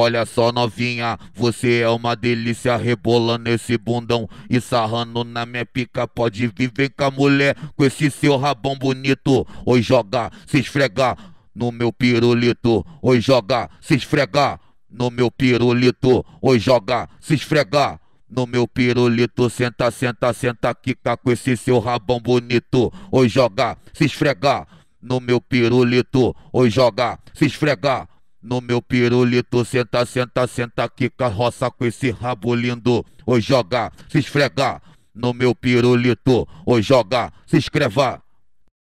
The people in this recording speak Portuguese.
Olha só, novinha, você é uma delícia rebolando esse bundão e sarrando na minha pica. Pode vir, vem com a mulher com esse seu rabão bonito. Oi, jogar, se esfregar no meu pirulito. Oi, jogar, se esfregar no meu pirulito. Oi, jogar, se esfregar no meu pirulito. Senta, senta, senta, quica com esse seu rabão bonito. Oi, jogar, se esfregar no meu pirulito. Oi, jogar, se esfregar no meu pirulito, senta, senta, senta aqui, carroça com esse rabo lindo. Ou jogar, se esfregar. No meu pirulito, ou jogar, se escrevar.